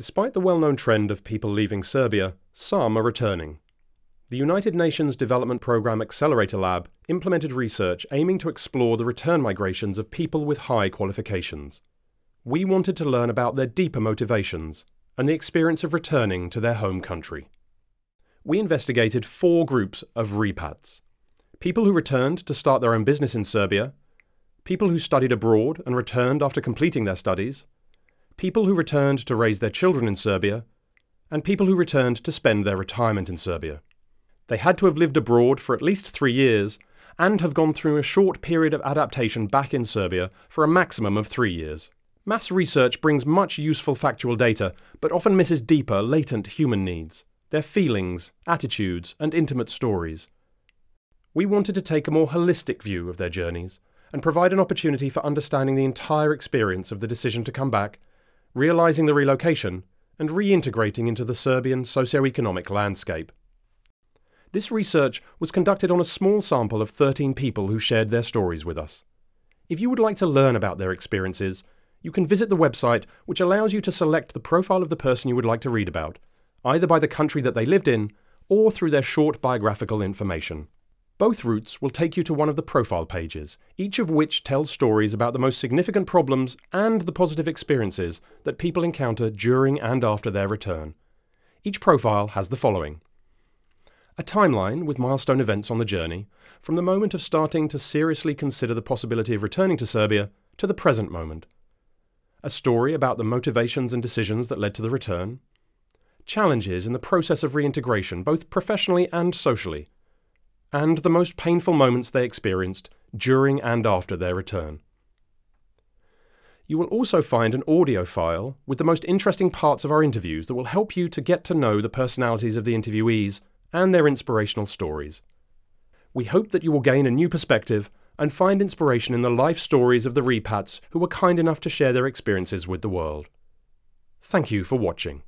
Despite the well-known trend of people leaving Serbia, some are returning. The United Nations Development Programme Accelerator Lab implemented research aiming to explore the return migrations of people with high qualifications. We wanted to learn about their deeper motivations and the experience of returning to their home country. We investigated four groups of repats. People who returned to start their own business in Serbia, people who studied abroad and returned after completing their studies, people who returned to raise their children in Serbia, and people who returned to spend their retirement in Serbia. They had to have lived abroad for at least three years and have gone through a short period of adaptation back in Serbia for a maximum of three years. Mass research brings much useful factual data, but often misses deeper, latent human needs their feelings, attitudes, and intimate stories. We wanted to take a more holistic view of their journeys and provide an opportunity for understanding the entire experience of the decision to come back realising the relocation and reintegrating into the Serbian socio-economic landscape. This research was conducted on a small sample of 13 people who shared their stories with us. If you would like to learn about their experiences, you can visit the website which allows you to select the profile of the person you would like to read about, either by the country that they lived in or through their short biographical information. Both routes will take you to one of the profile pages, each of which tells stories about the most significant problems and the positive experiences that people encounter during and after their return. Each profile has the following. A timeline with milestone events on the journey, from the moment of starting to seriously consider the possibility of returning to Serbia to the present moment. A story about the motivations and decisions that led to the return. Challenges in the process of reintegration, both professionally and socially, and the most painful moments they experienced during and after their return. You will also find an audio file with the most interesting parts of our interviews that will help you to get to know the personalities of the interviewees and their inspirational stories. We hope that you will gain a new perspective and find inspiration in the life stories of the repats who were kind enough to share their experiences with the world. Thank you for watching.